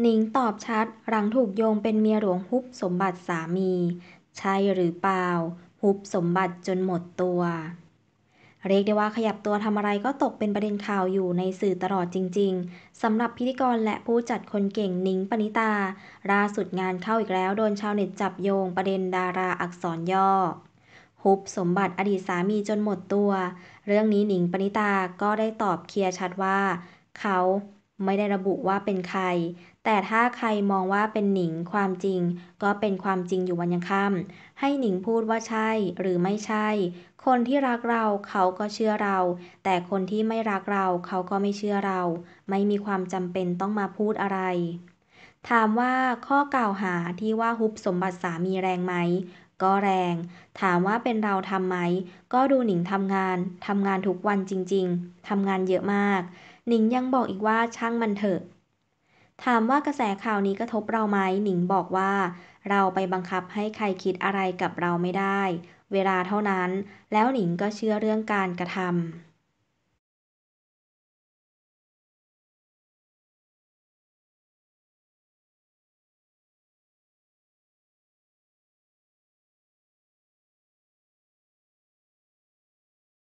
หนิงตอบชัด หลังถูกโยงเป็นเมียหลวงฮุบสมบัติสามี ใช่หรือเปล่า ฮุบสมบัติจนหมดตัว เรียกได้ว่าขยับตัวทำอะไรก็ตกเป็นประเด็นข่าวอยู่ในสื่อตลอดจริงๆ สำหรับพิธีกรและผู้จัดคนเก่งนิงปณิตา ล่าสุดงานเข้าอีกแล้วโดนชาวเน็ตจับโยงประเด็นดาราอักษรย่อ ฮุบสมบัติอดีตสามีจนหมดตัว เรื่องนี้นิงปณิตาก็ได้ตอบเคลียร์ชัดว่า เขาไม่ได้ระบุว่าเป็นใคร แต่ถ้าใครมองว่าเป็นหนิง ความจริง ก็เป็นความจริงอยู่วันยังค่ำ ให้หนิงพูดว่าใช่หรือไม่ใช่ คนที่รักเราเขาก็เชื่อเรา แต่คนที่ไม่รักเราเขาก็ไม่เชื่อเรา ไม่มีความจำเป็นต้องมาพูดอะไร ถามว่าข้อกล่าวหาที่ว่าฮุบสมบัติสามีแรงไหม ก็แรง ถามว่าเป็นเราทำไหม ก็ดูหนิงทำงานทำงานทุกวันจริง ๆทำงานเยอะมากหนิงยังบอกอีกว่าช่างมันเถอะ ถามว่ากระแสข่าวนี้กระทบเราไหม หนิงบอกว่า เราไปบังคับให้ใครคิดอะไรกับเราไม่ได้ เวลาเท่านั้นแล้วหนิงก็เชื่อเรื่องการกระทำ